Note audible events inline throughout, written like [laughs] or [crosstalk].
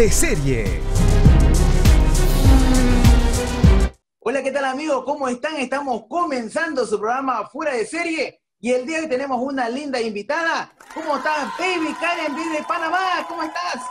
de serie. Hola, ¿qué tal amigos? ¿Cómo están? Estamos comenzando su programa Fuera de Serie y el día de hoy tenemos una linda invitada. ¿Cómo estás, baby Karen de Panamá? ¿Cómo estás?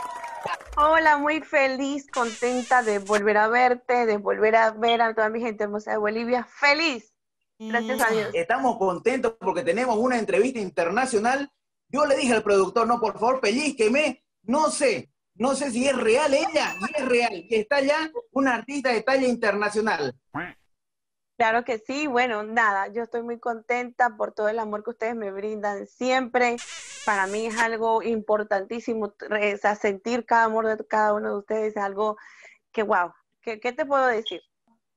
Hola, muy feliz, contenta de volver a verte, de volver a ver a toda mi gente hermosa de Bolivia. ¡Feliz! Gracias a Dios. Estamos contentos porque tenemos una entrevista internacional. Yo le dije al productor, no, por favor, feliz, me, No sé, no sé si es real ella, es real, que está ya una artista de talla internacional. Claro que sí, bueno, nada, yo estoy muy contenta por todo el amor que ustedes me brindan siempre. Para mí es algo importantísimo, sentir cada amor de cada uno de ustedes es algo que, wow, qué te puedo decir?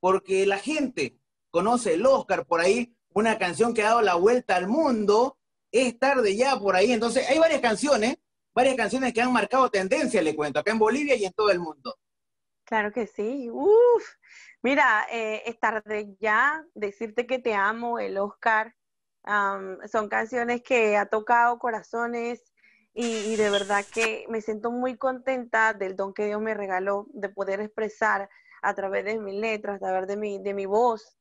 Porque la gente conoce el Oscar por ahí, una canción que ha dado la vuelta al mundo, es tarde ya por ahí, entonces hay varias canciones varias canciones que han marcado tendencia, le cuento, acá en Bolivia y en todo el mundo. Claro que sí, uff. Mira, estar eh, es tarde ya, decirte que te amo, el Oscar, son canciones que ha tocado corazones y, de verdad que me siento muy contenta del don que Dios me regaló de poder expresar a través de mis letras, a través de mi, de mi voz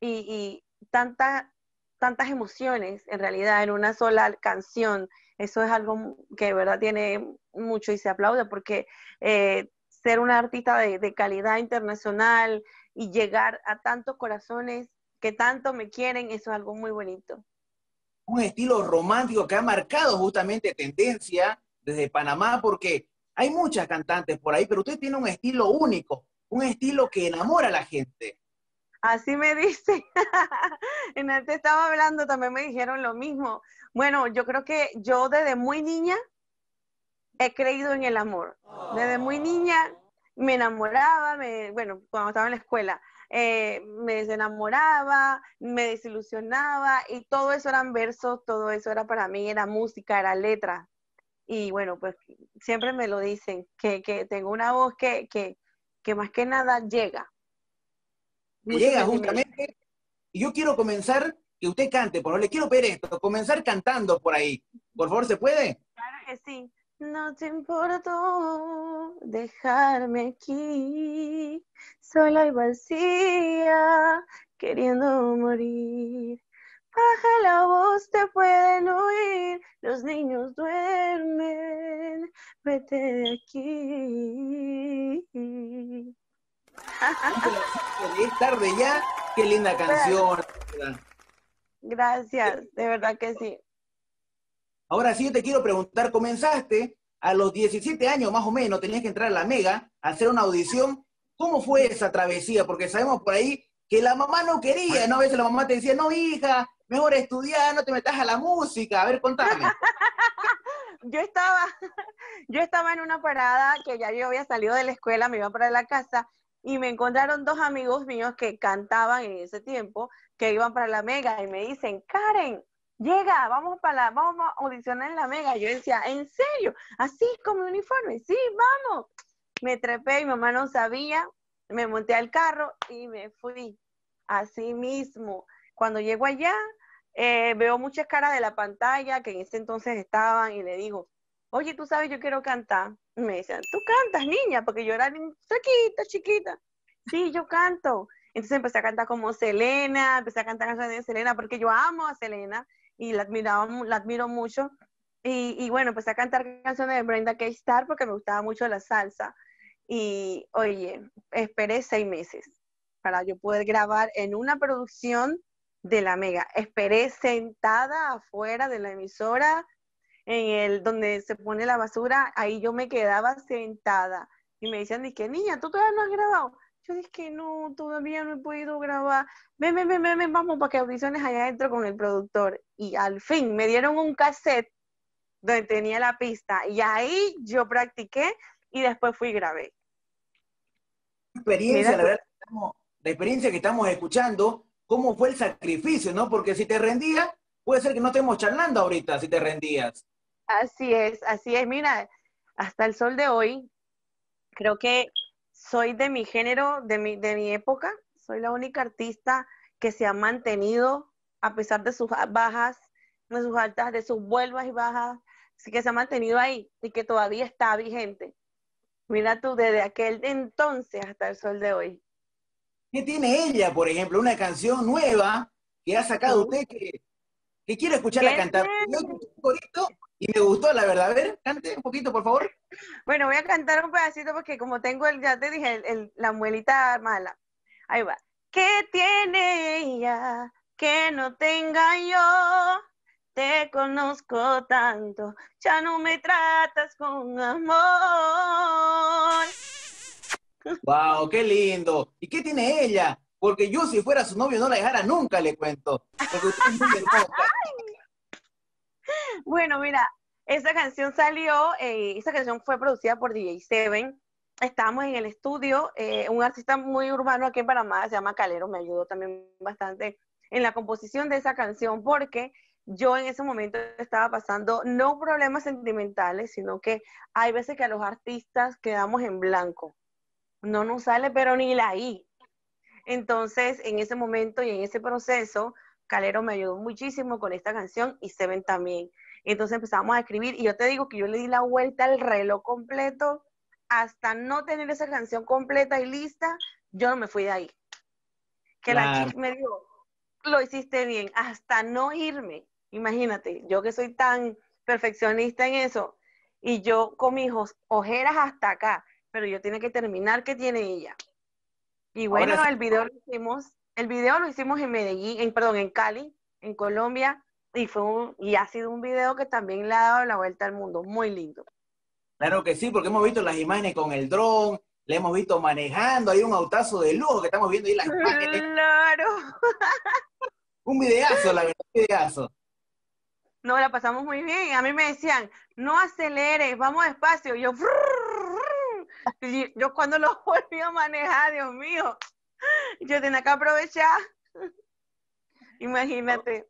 y, tantas emociones en realidad en una sola canción eso es algo que de verdad tiene mucho y se aplaude porque eh, ser una artista de, de, calidad internacional y llegar a tantos corazones que tanto me quieren, eso es algo muy bonito. Un estilo romántico que ha marcado justamente tendencia desde Panamá porque hay muchas cantantes por ahí, pero usted tiene un estilo único, un estilo que enamora a la gente. Así me [laughs] dice. en este estaba hablando, también me dijeron lo mismo. Bueno, yo creo que yo desde muy niña he creído en el amor. Desde muy niña me enamoraba, me, bueno, cuando estaba en la escuela, eh, me desenamoraba, me desilusionaba y todo eso eran versos, todo eso era para mí, era música, era letra. Y bueno, pues siempre me lo dicen, que, tengo una voz que más que nada llega, llega justamente. Y yo quiero comenzar, que usted cante, por favor, le quiero pedir esto, comenzar cantando por ahí. Por favor, ¿se puede? Claro que sí. No te importó dejarme aquí, sola y vacía, queriendo morir. Baja la voz, te pueden oír, los niños duermen, vete de aquí es tarde ya. Qué linda canción. Gracias, de verdad que sí. Ahora sí, yo te quiero preguntar, comenzaste a los 17 años más o menos, tenías que entrar a la Mega, a hacer una audición. ¿Cómo fue esa travesía? Porque sabemos por ahí que la mamá no quería, ¿no? A veces la mamá te decía, no, hija, mejor estudiar, no te metas a la música. A ver, contame. [laughs] yo estaba, [laughs] yo estaba en una parada que ya yo había salido de la escuela, me iba para la casa, y me encontraron dos amigos míos que cantaban en ese tiempo, que iban para la Mega y me dicen, Karen, llega, vamos para la, vamos a audicionar en la Mega. Yo decía, ¿en serio? ¿Así con mi uniforme? Sí, vamos. Me trepé, mi mamá no sabía, me monté al carro y me fui. Así mismo. Cuando llego allá, eh, veo muchas caras de la pantalla que en ese entonces estaban y le digo, oye, tú sabes, yo quiero cantar. Me decían, tú cantas, niña, porque yo era chiquita, chiquita. Sí, yo canto. Entonces empecé a cantar como Selena, empecé a cantar canciones de Selena, porque yo amo a Selena y la, admiraba, la admiro mucho. Y, bueno, empecé a cantar canciones de Brenda K. Star porque me gustaba mucho la salsa. Y oye, esperé seis meses para yo poder grabar en una producción de la Mega. Esperé sentada afuera de la emisora en el donde se pone la basura, ahí yo me quedaba sentada y me decían, dije, niña, tú todavía no has grabado. Yo dije, no, todavía no he podido grabar. Ven, ven, ven, ven, vamos para que audiciones allá adentro con el productor. Y al fin me dieron un cassette donde tenía la pista y ahí yo practiqué y después fui y grabé. Experiencia, la verdad, la experiencia que estamos escuchando, cómo fue el sacrificio, ¿no? Porque si te rendías, puede ser que no estemos charlando ahorita si te rendías. Así es, así es. Mira, hasta el sol de hoy, creo que soy de mi género, de mi, de mi época, soy la única artista que se ha mantenido a pesar de sus bajas, de sus altas, de sus vuelvas y bajas, sí que se ha mantenido ahí y que todavía está vigente. Mira tú, desde aquel entonces hasta el sol de hoy. ¿Qué tiene ella, por ejemplo? Una canción nueva que ha sacado usted que y quiero escucharla cantar. un y me gustó, la verdad. A ver, cante un poquito, por favor. Bueno, voy a cantar un pedacito porque como tengo el, ya te dije, la muelita mala. Ahí va. ¿Qué tiene ella que no tenga yo? Te conozco tanto, ya no me tratas con amor. ¡Wow! ¡Qué lindo! ¿Y qué tiene ella? Porque yo, si fuera su novio, no la dejara nunca, le cuento. [laughs] bueno, mira, esa canción salió, eh, esa canción fue producida por DJ Seven. Estábamos en el estudio, eh, un artista muy urbano aquí en Panamá, se llama Calero, me ayudó también bastante en la composición de esa canción, porque yo en ese momento estaba pasando no problemas sentimentales, sino que hay veces que a los artistas quedamos en blanco. No nos sale, pero ni la I. Entonces, en ese momento y en ese proceso, Calero me ayudó muchísimo con esta canción y Seven también. Entonces empezamos a escribir y yo te digo que yo le di la vuelta al reloj completo hasta no tener esa canción completa y lista, yo no me fui de ahí. Que la chica me dijo, lo hiciste bien, hasta no irme. Imagínate, yo que soy tan perfeccionista en eso y yo con mis ojeras hasta acá, pero yo tenía que terminar que tiene ella. Y bueno, el video lo hicimos, el video lo hicimos en Medellín, perdón, en Cali, en Colombia, y fue y ha sido un video que también le ha dado la vuelta al mundo, muy lindo. Claro que sí, porque hemos visto las imágenes con el dron, le hemos visto manejando, hay un autazo de lujo que estamos viendo ahí las Claro. [laughs] un videazo, la verdad, un videazo. No, la pasamos muy bien. A mí me decían, no aceleres, vamos despacio. Y yo, yo cuando lo [laughs] volví a manejar, Dios mío, yo tenía que aprovechar. [laughs] Imagínate.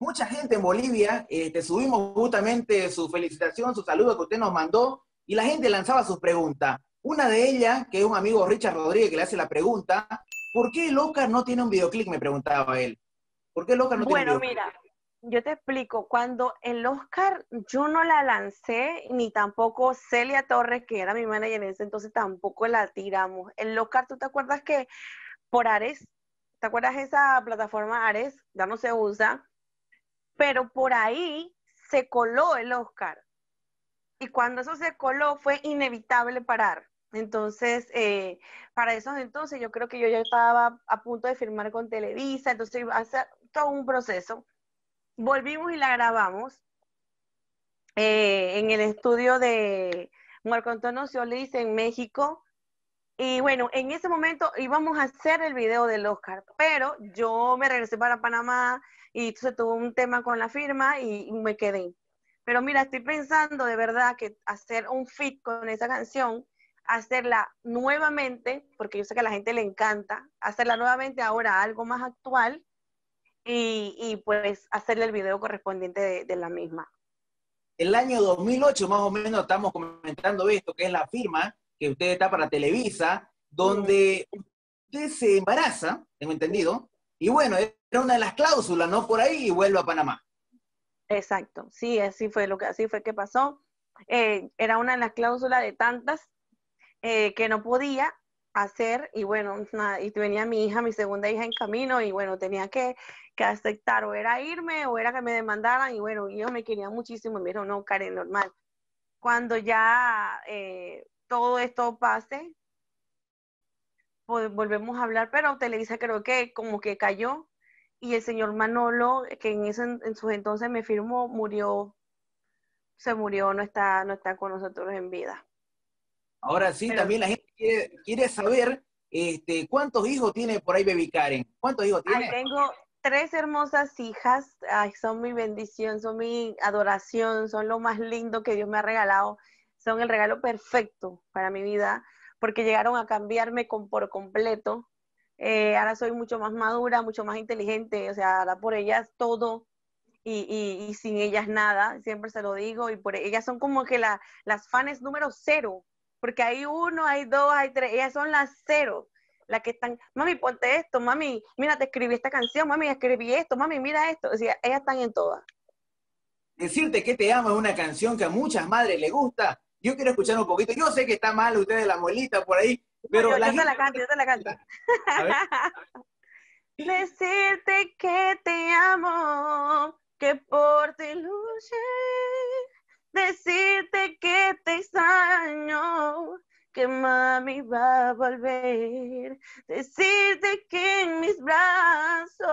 Mucha gente en Bolivia, te este, subimos justamente su felicitación, su saludo que usted nos mandó, y la gente lanzaba sus preguntas. Una de ellas, que es un amigo Richard Rodríguez que le hace la pregunta, ¿por qué el no tiene un videoclip? Me preguntaba él. ¿Por qué el no tiene un videoclip? Bueno, mira, yo te explico, cuando el Oscar yo no la lancé, ni tampoco Celia Torres, que era mi manager en ese entonces, tampoco la tiramos. El Oscar, ¿tú te acuerdas que por Ares, ¿te acuerdas esa plataforma Ares? Ya no se usa, pero por ahí se coló el Oscar. Y cuando eso se coló fue inevitable parar. Entonces, eh, para esos entonces yo creo que yo ya estaba a punto de firmar con Televisa, entonces iba a ser todo un proceso volvimos y la grabamos eh, en el estudio de Marco Antonio Solís en México. Y bueno, en ese momento íbamos a hacer el video del Oscar, pero yo me regresé para Panamá y se tuvo un tema con la firma y me quedé. Pero mira, estoy pensando de verdad que hacer un fit con esa canción, hacerla nuevamente, porque yo sé que a la gente le encanta, hacerla nuevamente ahora algo más actual y, pues hacerle el video correspondiente de, la misma. El año 2008 más o menos estamos comentando esto, que es la firma que usted está para Televisa, donde usted se embaraza, tengo entendido, y bueno, era una de las cláusulas, ¿no? Por ahí y vuelve a Panamá. Exacto, sí, así fue lo que así fue que pasó. Eh, era una de las cláusulas de tantas eh, que no podía hacer y bueno, y venía mi hija, mi segunda hija en camino y bueno, tenía que, que, aceptar o era irme o era que me demandaran y bueno, yo me quería muchísimo y me no, Karen, normal. Cuando ya eh, todo esto pase, volvemos a hablar, pero Televisa creo que como que cayó y el señor Manolo, que en, ese, en sus entonces me firmó, murió, se murió, no está, no está con nosotros en vida. Ahora sí, también la gente quiere, quiere, saber este, cuántos hijos tiene por ahí Baby Karen. ¿Cuántos hijos tiene? Tengo tres hermosas hijas. son mi bendición, son mi adoración, son lo más lindo que Dios me ha regalado. Son el regalo perfecto para mi vida porque llegaron a cambiarme por completo. Eh, ahora soy mucho más madura, mucho más inteligente, o sea, da por ellas todo y, sin ellas nada, siempre se lo digo, y por ellas son como que las fans número cero porque hay uno, hay dos, hay tres, ellas son las cero, las que están, mami, ponte esto, mami, mira, te escribí esta canción, mami, escribí esto, mami, mira esto, o sea, ellas están en todas. Decirte que te amo es una canción que a muchas madres les gusta. Yo quiero escuchar un poquito. Yo sé que está mal ustedes, la muelita por ahí, pero yo, la, yo la canto, yo te la canto. [laughs] Decirte que te amo, que por ti luché decirte que te extraño, que mami va a volver, decirte que en mis brazos,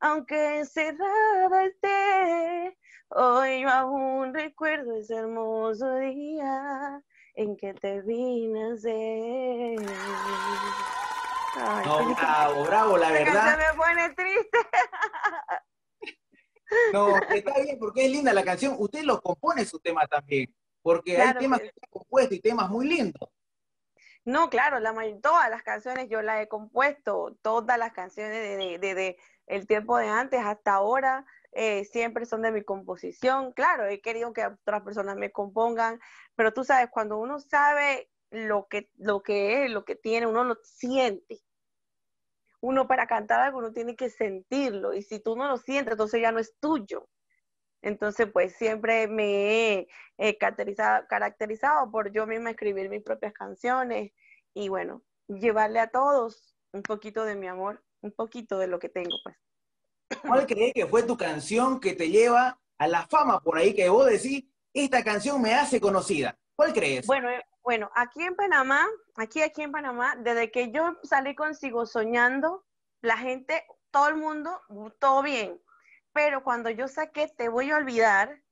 aunque encerrada esté, hoy yo aún recuerdo ese hermoso día en que te vi nacer. bravo, bravo, la verdad. me pone [laughs] No, está bien porque es linda la canción. Usted lo compone su tema también, porque hay temas pues. que han compuesto y temas muy lindos. No, claro, la todas las canciones yo las he compuesto, todas las canciones desde el tiempo de antes hasta ahora eh, siempre son de mi composición. Claro, he querido que otras personas me compongan, pero tú sabes, cuando uno sabe lo que, lo que es, lo que tiene, uno lo siente uno para cantar algo, uno tiene que sentirlo. Y si tú no lo sientes, entonces ya no es tuyo. Entonces, pues siempre me he eh, caracterizado, caracterizado por yo misma escribir mis propias canciones y bueno, llevarle a todos un poquito de mi amor, un poquito de lo que tengo, pues. ¿Cuál crees que fue tu canción que te lleva a la fama por ahí que vos decís, esta canción me hace conocida? ¿Cuál crees? Bueno, bueno, aquí en Panamá, aquí, aquí en Panamá, desde que yo salí consigo soñando, la gente, todo el mundo, todo bien. Pero cuando yo saqué Te voy a olvidar,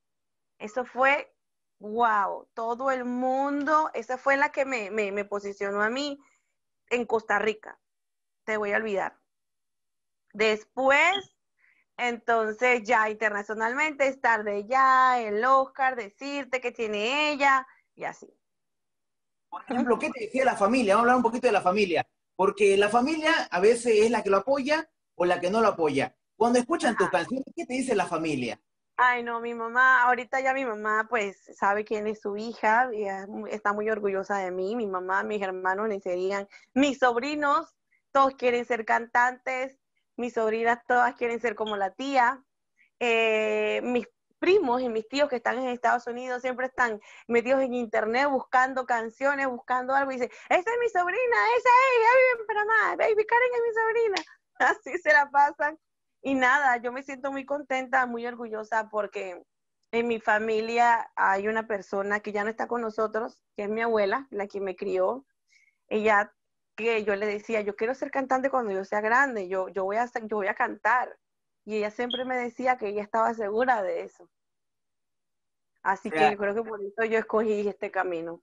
eso fue, wow, todo el mundo, esa fue la que me, me, posicionó a mí en Costa Rica. Te voy a olvidar. Después, entonces ya internacionalmente estar de ya, el Oscar, decirte que tiene ella y así. Por ejemplo, ¿qué te decía la familia? Vamos a hablar un poquito de la familia. Porque la familia a veces es la que lo apoya o la que no lo apoya. Cuando escuchan tus ah. canciones, ¿qué te dice la familia? Ay, no, mi mamá, ahorita ya mi mamá pues sabe quién es su hija, y está muy orgullosa de mí, mi mamá, mis hermanos ni se mis sobrinos, todos quieren ser cantantes, mis sobrinas todas quieren ser como la tía, eh, mis primos y mis tíos que están en Estados Unidos siempre están metidos en internet buscando canciones, buscando algo y dice, esa es mi sobrina, esa es, ella vive en baby Karen es mi sobrina. [laughs] Así se la pasan. Y nada, yo me siento muy contenta, muy orgullosa porque en mi familia hay una persona que ya no está con nosotros, que es mi abuela, la que me crió. Ella que yo le decía, yo quiero ser cantante cuando yo sea grande, yo, yo, voy, a, yo voy a cantar. Y ella siempre me decía que ella estaba segura de eso. Así que creo que por eso yo escogí este camino.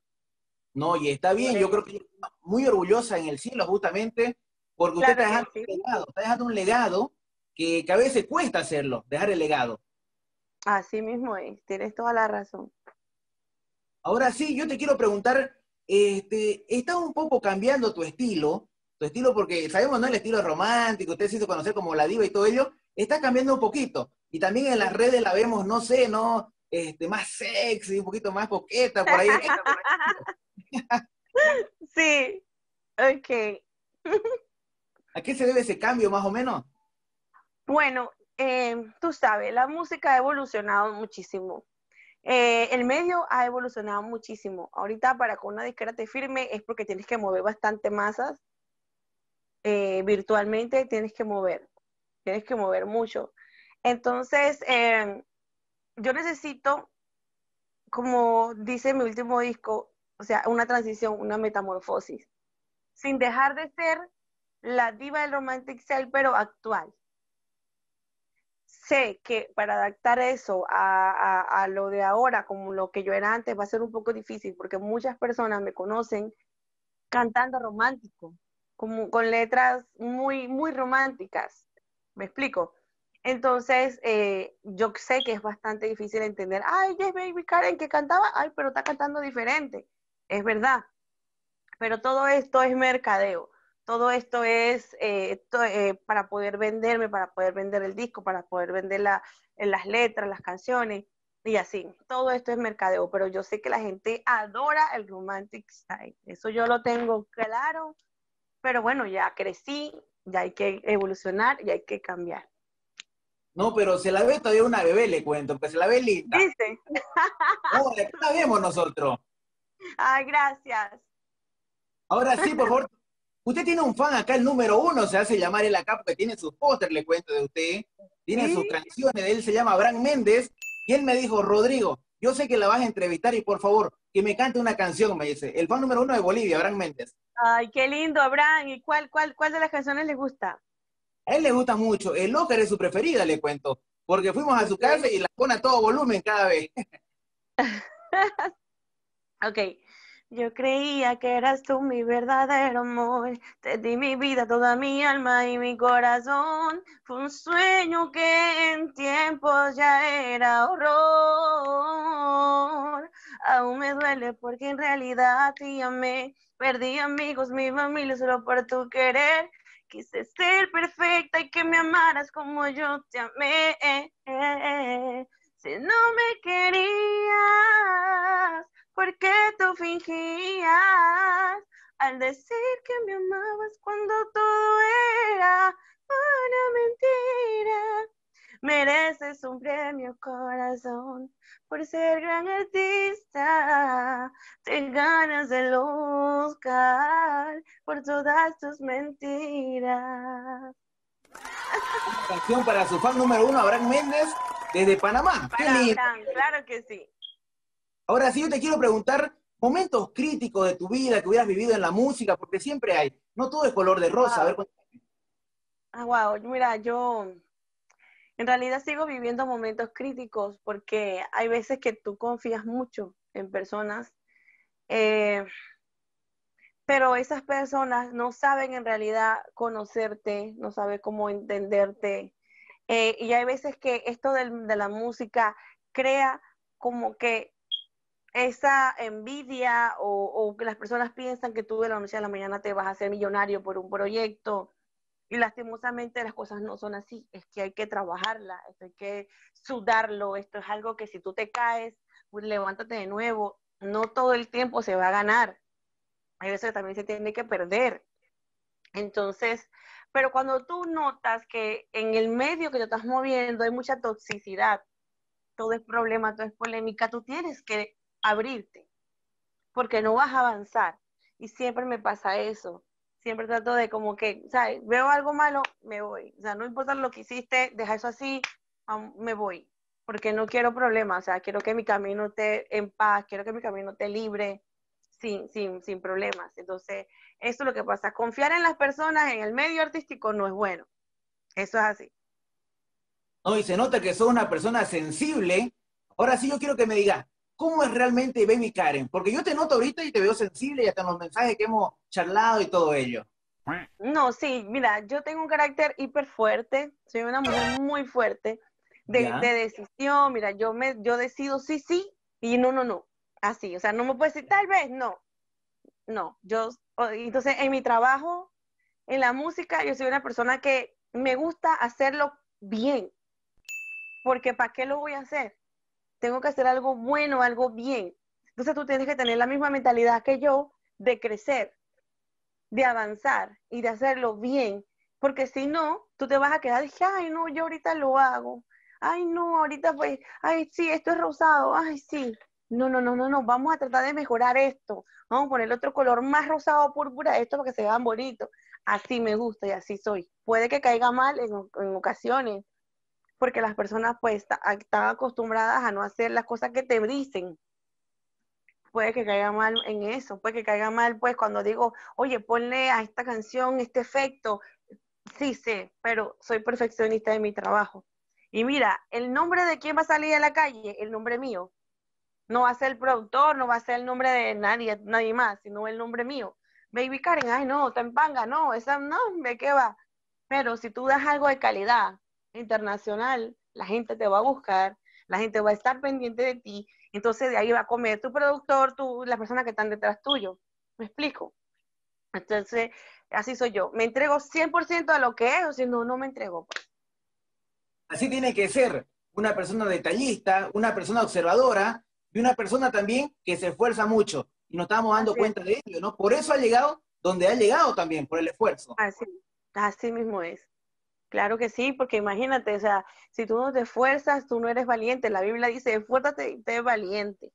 No, y está bien, yo creo que está muy orgullosa en el cielo justamente porque usted está, dejando un legado, un legado que, a veces cuesta hacerlo, dejar el legado. Así mismo es, tienes toda la razón. Ahora sí, yo te quiero preguntar, este, está un poco cambiando tu estilo, tu estilo porque sabemos, ¿no? El estilo romántico, usted se hizo conocer como la diva y todo ello, está cambiando un poquito. Y también en las redes la vemos, no sé, ¿no? Este, más sexy, un poquito más poqueta, por ahí. [laughs] sí, ok. ¿A qué se debe ese cambio, más o menos? Bueno, eh, tú sabes, la música ha evolucionado muchísimo. Eh, el medio ha evolucionado muchísimo. Ahorita para con una disquera te firme es porque tienes que mover bastante masas eh, virtualmente, tienes que mover tienes que mover mucho. Entonces, em, yo necesito, como dice mi último disco, o sea, una transición, una metamorfosis, sin dejar de ser la diva del romantic cell, pero actual. Sé que para adaptar eso a, lo de ahora, como lo que yo era antes, va a ser un poco difícil, porque muchas personas me conocen cantando romántico, como, con letras muy, muy románticas. ¿Me explico? Entonces, eh, yo sé que es bastante difícil entender, ay, yes, baby Karen que cantaba, ay, pero está cantando diferente. Es verdad. Pero todo esto es mercadeo. Todo esto es eh, eh, para poder venderme, para poder vender el disco, para poder vender las letras, las canciones y así. Todo esto es mercadeo, pero yo sé que la gente adora el romantic style. Eso yo lo tengo claro, pero bueno, ya crecí, ya hay que evolucionar y hay que cambiar. No, pero se la ve todavía una bebé, le cuento, que se la ve linda. Dice. No, la vemos nosotros. Ah, gracias. Ahora sí, por favor. Usted tiene un fan acá, el número uno, se hace llamar él acá porque tiene sus póster, le cuento de usted. Tiene sus canciones, él se llama Abraham Méndez. Y él me dijo, Rodrigo, yo sé que la vas a entrevistar y por favor, que me cante una canción, me dice. El fan número uno de Bolivia, Abraham Méndez. Ay, qué lindo, Abraham. ¿Y cuál, cuál, cuál de las canciones le gusta? A él le gusta mucho. El Oscar es su preferida, le cuento. Porque fuimos a su casa y la pone a todo volumen cada vez. [laughs] ok. Yo creía que eras tú mi verdadero amor. Te di mi vida, toda mi alma y mi corazón. Fue un sueño que en tiempos ya era horror. Aún me duele porque en realidad te amé. Perdí amigos, mi familia solo por tu querer. Quise ser perfecta y que me amaras como yo te amé. Si no me querías porque tú fingías al decir que me amabas cuando todo era una mentira. Mereces un premio, corazón, por ser gran artista. Te ganas el Oscar por todas tus mentiras. Canción para su fan número uno, Abraham Méndez, desde Panamá. claro que sí. Ahora sí, yo te quiero preguntar momentos críticos de tu vida que hubieras vivido en la música, porque siempre hay. No todo es color de rosa. A ver, Ah, wow. Mira, yo en realidad sigo viviendo momentos críticos porque hay veces que tú confías mucho en personas, eh, pero esas personas no saben en realidad conocerte, no saben cómo entenderte. Eh, y hay veces que esto de la música crea como que esa envidia o, que las personas piensan que tú de la noche a la mañana te vas a hacer millonario por un proyecto. Y lastimosamente las cosas no son así, es que hay que trabajarla, hay que sudarlo, esto es algo que si tú te caes, pues, levántate de nuevo, no todo el tiempo se va a ganar, hay veces también se tiene que perder. Entonces, pero cuando tú notas que en el medio que tú estás moviendo hay mucha toxicidad, todo es problema, todo es polémica, tú tienes que abrirte, porque no vas a avanzar. Y siempre me pasa eso. Siempre trato de como que, ¿sabes? Veo algo malo, me voy. O sea, no importa lo que hiciste, deja eso así, me voy. Porque no quiero problemas, o sea, quiero que mi camino esté en paz, quiero que mi camino esté libre, sin, sin, sin problemas. Entonces, eso es lo que pasa. Confiar en las personas en el medio artístico no es bueno. Eso es así. No, y se nota que soy una persona sensible. Ahora sí yo quiero que me digas, cómo es realmente Baby Karen, porque yo te noto ahorita y te veo sensible y hasta en los mensajes que hemos charlado y todo ello. No, sí, mira, yo tengo un carácter hiper fuerte, soy una mujer muy fuerte de, decisión, mira, yo me yo decido sí, sí y no, no, no, así, o sea, no me puedes decir tal vez, no, no, yo, entonces en mi trabajo, en la música, yo soy una persona que me gusta hacerlo bien, porque ¿para qué lo voy a hacer? tengo que hacer algo bueno, algo bien. Entonces tú tienes que tener la misma mentalidad que yo de crecer, de avanzar y de hacerlo bien, porque si no, tú te vas a quedar, dije, ay, no, yo ahorita lo hago, ay, no, ahorita pues, ay, sí, esto es rosado, ay, sí. No, no, no, no, no, vamos a tratar de mejorar esto. Vamos a poner otro color más rosado o púrpura, esto para que se vean bonito, Así me gusta y así soy. Puede que caiga mal en ocasiones, porque las personas pues están acostumbradas a no hacer las cosas que te dicen. Puede que caiga mal en eso, puede que caiga mal pues cuando digo, oye, ponle a esta canción este efecto. Sí, sé, pero soy perfeccionista de mi trabajo. Y mira, el nombre de quién va a salir a la calle, el nombre mío. No va a ser el productor, no va a ser el nombre de nadie, nadie más, sino el nombre mío. Baby Karen, ay no, panga, no, esa no, me qué va? Pero si tú das algo de calidad, internacional, la gente te va a buscar, la gente va a estar pendiente de ti, entonces de ahí va a comer tu productor, tu, las personas que están detrás tuyo. ¿Me explico? Entonces, así soy yo. ¿Me entrego 100% a lo que es o si no, no me entrego? Pues? Así tiene que ser una persona detallista, una persona observadora y una persona también que se esfuerza mucho. Y nos estamos dando cuenta de ello, ¿no? Por eso ha llegado donde ha llegado también, por el esfuerzo. Así, así mismo es. Claro que sí, porque imagínate, o sea, si tú no te esfuerzas, tú no eres valiente. La Biblia dice, esfuérzate y te valiente.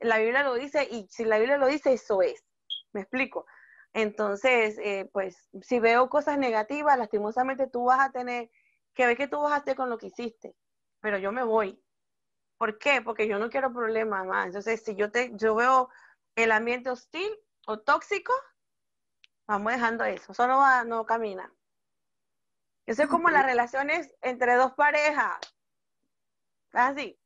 La Biblia lo dice y si la Biblia lo dice, eso es. ¿Me explico? Entonces, eh, pues si veo cosas negativas, lastimosamente tú vas a tener que ver que tú vas a con lo que hiciste. Pero yo me voy. ¿Por qué? Porque yo no quiero problemas más. Entonces, si yo, te, yo veo el ambiente hostil o tóxico, vamos dejando eso. Eso va, no camina. Eso es como las relaciones entre dos parejas. Así.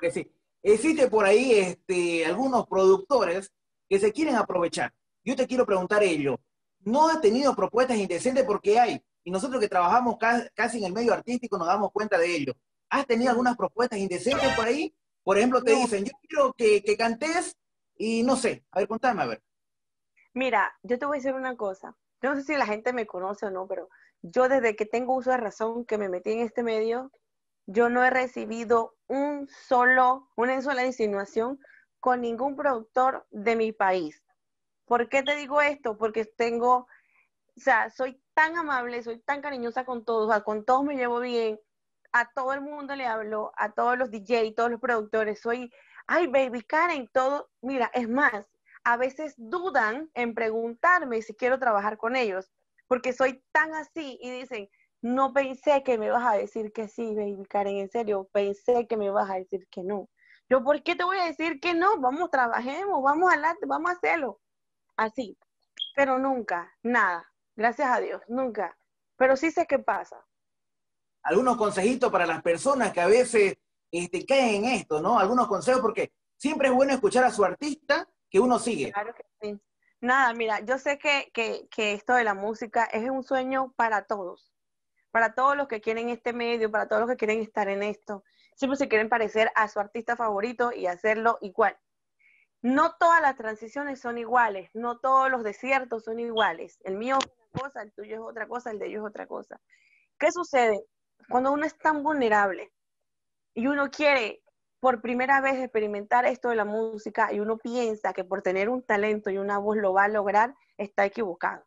Que sí. Existe por ahí este, algunos productores que se quieren aprovechar. Yo te quiero preguntar ello. ¿No has tenido propuestas indecentes porque hay? Y nosotros que trabajamos casi en el medio artístico nos damos cuenta de ello. ¿Has tenido algunas propuestas indecentes por ahí? Por ejemplo, te dicen, yo quiero que, cantes y no sé. A ver, contame, a ver. Mira, yo te voy a decir una cosa. no sé si la gente me conoce o no, pero yo desde que tengo uso de razón que me metí en este medio, yo no he recibido un solo, una sola insinuación con ningún productor de mi país. ¿Por qué te digo esto? Porque tengo, o sea, soy tan amable, soy tan cariñosa con todos, con todos me llevo bien, a todo el mundo le hablo, a todos los DJ, todos los productores, soy, ay, baby Karen, todo, mira, es más, a veces dudan en preguntarme si quiero trabajar con ellos, porque soy tan así y dicen, no pensé que me vas a decir que sí, baby Karen, en serio, pensé que me vas a decir que no. Yo, ¿por qué te voy a decir que no? Vamos, trabajemos, vamos a vamos a hacerlo. Así. Pero nunca, nada. Gracias a Dios, nunca. Pero sí sé qué pasa. Algunos consejitos para las personas que a veces este, caen en esto, ¿no? Algunos consejos, porque siempre es bueno escuchar a su artista que uno sigue. Claro que sí. Nada, mira, yo sé que, que, esto de la música es un sueño para todos, para todos los que quieren este medio, para todos los que quieren estar en esto. Siempre se quieren parecer a su artista favorito y hacerlo igual. No todas las transiciones son iguales, no todos los desiertos son iguales. El mío es una cosa, el tuyo es otra cosa, el de ellos es otra cosa. ¿Qué sucede? Cuando uno es tan vulnerable y uno quiere por primera vez experimentar esto de la música y uno piensa que por tener un talento y una voz lo va a lograr, está equivocado.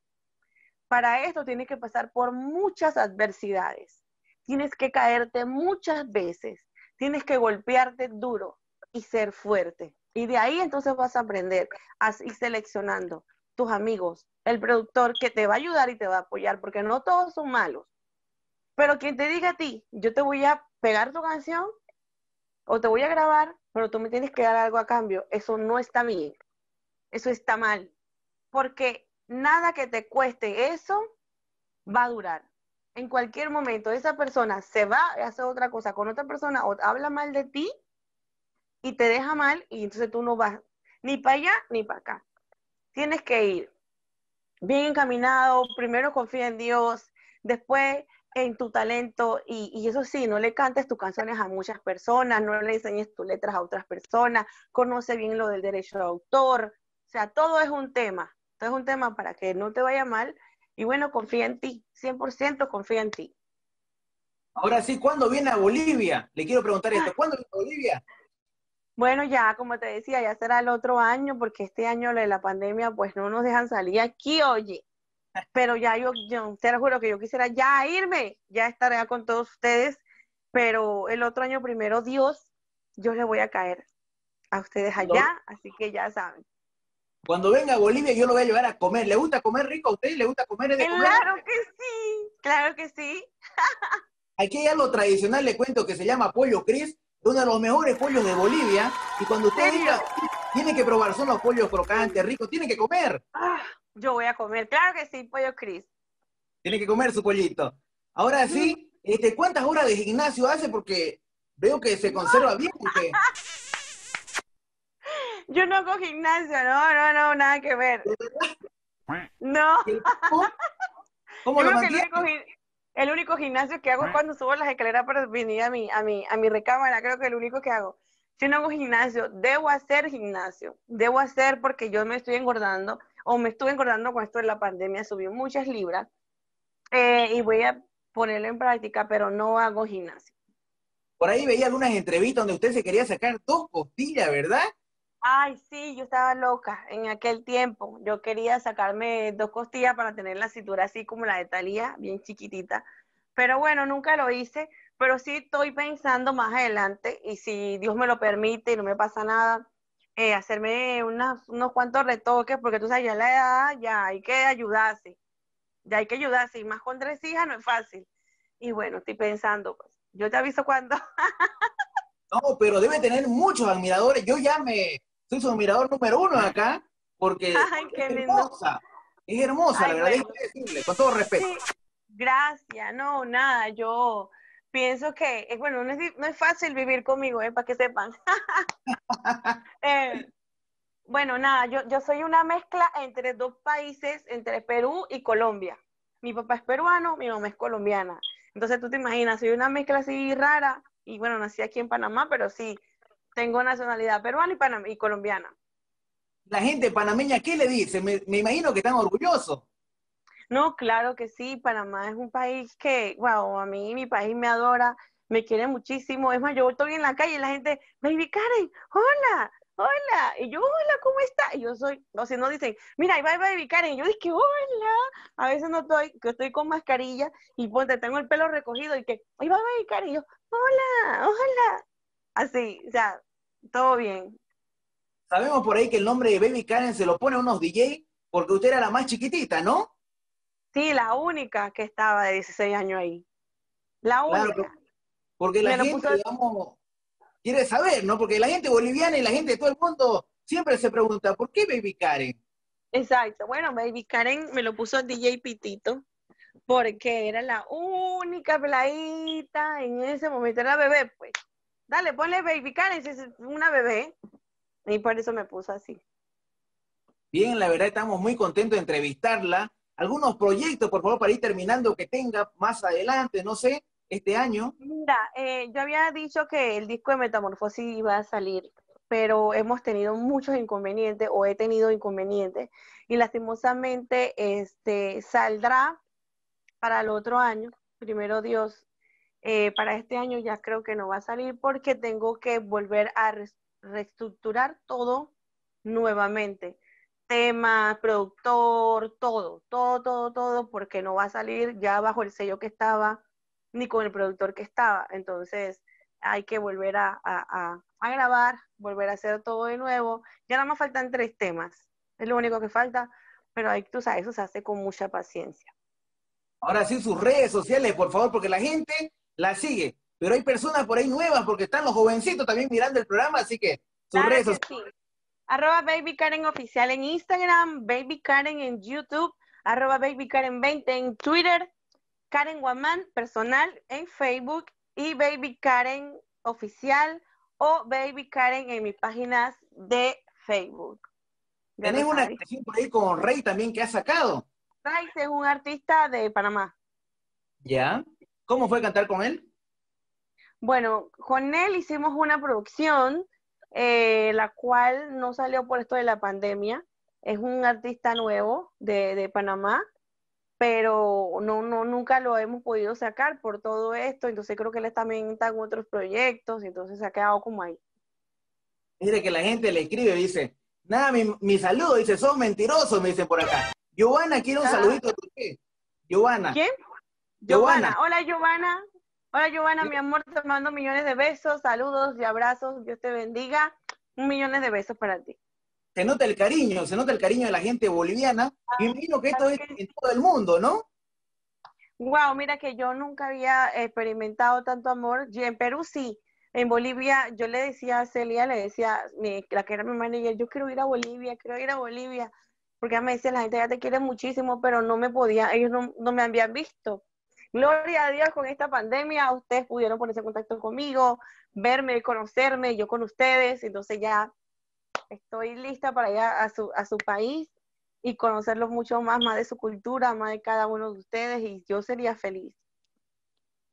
Para esto tienes que pasar por muchas adversidades, tienes que caerte muchas veces, tienes que golpearte duro y ser fuerte. Y de ahí entonces vas a aprender a ir seleccionando tus amigos, el productor que te va a ayudar y te va a apoyar, porque no todos son malos. Pero quien te diga a ti, yo te voy a pegar tu canción, o te voy a grabar, pero tú me tienes que dar algo a cambio. Eso no está bien. Eso está mal. Porque nada que te cueste eso va a durar. En cualquier momento esa persona se va, a hacer otra cosa con otra persona o habla mal de ti y te deja mal y entonces tú no vas ni para allá ni para acá. Tienes que ir bien encaminado, primero confía en Dios, después en tu talento y, y, eso sí, no le cantes tus canciones a muchas personas, no le enseñes tus letras a otras personas, conoce bien lo del derecho de autor, o sea, todo es un tema, todo es un tema para que no te vaya mal y bueno, confía en ti, 100% confía en ti. Ahora sí, ¿cuándo viene a Bolivia? Le quiero preguntar esto, ah. ¿cuándo viene a Bolivia? Bueno, ya como te decía, ya será el otro año porque este año lo de la pandemia pues no nos dejan salir aquí, oye pero ya yo, yo, te lo juro que yo quisiera ya irme, ya estaré con todos ustedes, pero el otro año primero, Dios, yo le voy a caer a ustedes allá, así que ya saben. Cuando venga a Bolivia yo lo voy a llevar a comer. ¿Le gusta comer rico a usted? ¿Le gusta comer de Claro que sí, claro que sí. [laughs] Aquí hay algo tradicional, le cuento, que se llama pollo Cris, uno de los mejores pollos de Bolivia. Y cuando usted diga, tiene que probar, son los pollos crocantes, ricos, tienen que comer. Ah, yo voy a comer, claro que sí, pollo Cris. Tiene que comer su pollito. Ahora mm. sí, este, ¿cuántas horas de gimnasio hace? Porque veo que se conserva bien [laughs] Yo no hago gimnasio, no, no, no, nada que ver. No. [laughs] ¿Cómo lo El único gimnasio que hago es ¿Eh? cuando subo las escaleras para venir a mi, a mi, a mi recámara, creo que el único que hago si no hago gimnasio, debo hacer gimnasio, debo hacer porque yo me estoy engordando o me estuve engordando con esto de la pandemia, subí muchas libras eh, y voy a ponerlo en práctica, pero no hago gimnasio. Por ahí veía algunas entrevistas donde usted se quería sacar dos costillas, ¿verdad? Ay, sí, yo estaba loca en aquel tiempo. Yo quería sacarme dos costillas para tener la cintura así como la de Talía, bien chiquitita. Pero bueno, nunca lo hice pero sí estoy pensando más adelante y si Dios me lo permite y no me pasa nada, eh, hacerme unos cuantos retoques, porque tú sabes, ya la edad, ya hay que ayudarse, ya hay que ayudarse, y más con tres hijas no es fácil. Y bueno, estoy pensando, pues, yo te aviso cuando. [laughs] no, pero debe tener muchos admiradores, yo ya me, soy su admirador número uno acá, porque [laughs] es hermosa, es hermosa, la verdad, con todo respeto. Gracias, no, nada, yo pienso que, eh, bueno, no es, no es fácil vivir conmigo, eh, para que sepan. [laughs] Eh, bueno, nada, yo, soy una mezcla entre dos países, entre Perú y Colombia. Mi papá es peruano, mi mamá es colombiana. Entonces tú te imaginas, soy una mezcla así rara, y bueno, nací aquí en Panamá, pero sí, tengo nacionalidad peruana y, panam y colombiana. La gente panameña, ¿qué le dice? Me, me imagino que están orgullosos. No, claro que sí, Panamá es un país que, wow, a mí mi país me adora, me quiere muchísimo. Es más, yo estoy en la calle y la gente, baby Karen, hola, hola. Y yo, hola, ¿cómo está? Y yo soy, o sea, no dicen, mira, ahí va baby Karen. Y yo dije, hola. A veces no estoy, que estoy con mascarilla y ponte, tengo el pelo recogido y que, ahí va baby Karen. Y yo, hola, hola. Así, o sea, todo bien. Sabemos por ahí que el nombre de baby Karen se lo pone unos DJ porque usted era la más chiquitita, ¿no? Sí, la única que estaba de 16 años ahí. La única. porque la gente, quiere saber, ¿no? Porque la gente boliviana y la gente de todo el mundo siempre se pregunta, ¿por qué Baby Karen? Exacto. Bueno, Baby Karen me lo puso DJ Pitito porque era la única playita en ese momento, era bebé, pues. Dale, ponle Baby Karen, si es una bebé. Y por eso me puso así. Bien, la verdad estamos muy contentos de entrevistarla algunos proyectos, por favor, para ir terminando, que tenga más adelante, no sé, este año. Mira, eh, yo había dicho que el disco de Metamorfosis iba a salir, pero hemos tenido muchos inconvenientes o he tenido inconvenientes y lastimosamente este, saldrá para el otro año, primero Dios. Eh, para este año ya creo que no va a salir porque tengo que volver a reestructurar todo nuevamente tema, productor, todo, todo, todo, todo, porque no va a salir ya bajo el sello que estaba, ni con el productor que estaba. Entonces hay que volver a, a, grabar, volver a hacer todo de nuevo. Ya nada más faltan tres temas, es lo único que falta, pero ahí tú sabes, eso se hace con mucha paciencia. Ahora sí, sus redes sociales, por favor, porque la gente la sigue, pero hay personas por ahí nuevas, porque están los jovencitos también mirando el programa, así que sus redes sociales arroba Baby Karen Oficial en Instagram, Baby Karen en YouTube, arroba Baby Karen 20 en Twitter, Karen Guamán personal en Facebook y Baby Karen Oficial o Baby Karen en mis páginas de Facebook. Tenés una canción por ahí con Rey también que ha sacado. Rey es un artista de Panamá. ¿Ya? ¿Cómo fue cantar con él? Bueno, con él hicimos una producción eh, la cual no salió por esto de la pandemia. Es un artista nuevo de, Panamá, pero no, no, nunca lo hemos podido sacar por todo esto. Entonces creo que él también está en otros proyectos, entonces se ha quedado como ahí. Mire que la gente le escribe, dice, nada, mi, saludo, dice, son mentirosos, me dice por acá. Giovanna, quiero un ah. saludito ¿Quién? Giovanna. Hola, Giovanna. Hola Giovanna, mi amor, te mando millones de besos, saludos y abrazos. Dios te bendiga. Un millón de besos para ti. Se nota el cariño, se nota el cariño de la gente boliviana. Ah, imagino que esto es en todo el mundo, ¿no? Wow, mira que yo nunca había experimentado tanto amor. Y en Perú sí. En Bolivia, yo le decía a Celia, le decía, mi, la que era mi manager, yo quiero ir a Bolivia, quiero ir a Bolivia. Porque a me decía, la gente ya te quiere muchísimo, pero no me podía, ellos no, no me habían visto. Gloria a Dios, con esta pandemia ustedes pudieron ponerse en contacto conmigo, verme, conocerme, yo con ustedes, entonces ya estoy lista para ir a su, país y conocerlos mucho más, más de su cultura, más de cada uno de ustedes y yo sería feliz.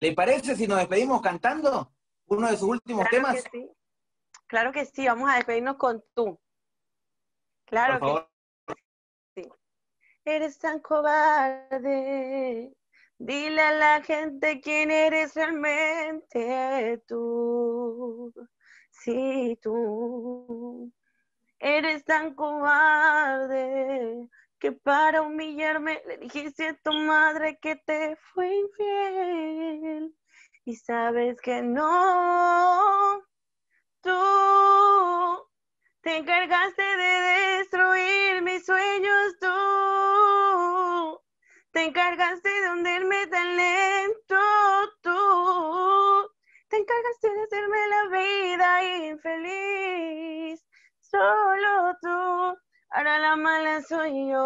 ¿Le parece si nos despedimos cantando uno de sus últimos temas? Claro que sí, vamos a despedirnos con tú. Claro Por favor. que sí. Eres tan cobarde Dile a la gente quién eres realmente tú. Si tú eres tan cobarde que para humillarme le dijiste a tu madre que te fue infiel. Y sabes que no, tú te encargaste de destruir mis sueños, tú te encargaste de hundirme tan lento tú. Te encargaste de hacerme la vida infeliz. Solo tú. Ahora la mala soy yo.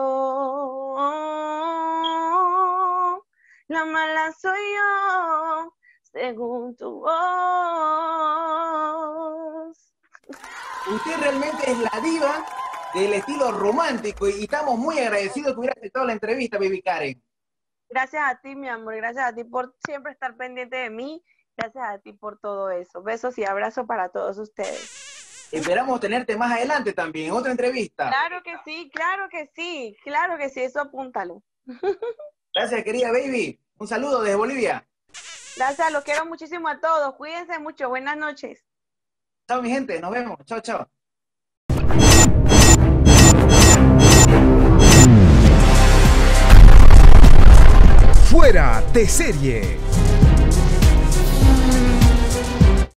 La mala soy yo. Según tu voz. Usted realmente es la diva del estilo romántico y estamos muy agradecidos que hubieras aceptado la entrevista, Baby Karen. Gracias a ti, mi amor, gracias a ti por siempre estar pendiente de mí, gracias a ti por todo eso. Besos y abrazos para todos ustedes. Esperamos tenerte más adelante también, en otra entrevista. Claro que sí, claro que sí, claro que sí, eso apúntalo. Gracias, querida Baby. Un saludo desde Bolivia. Gracias, los quiero muchísimo a todos. Cuídense mucho. Buenas noches. Chao, mi gente. Nos vemos. Chao, chao. Fuera de serie.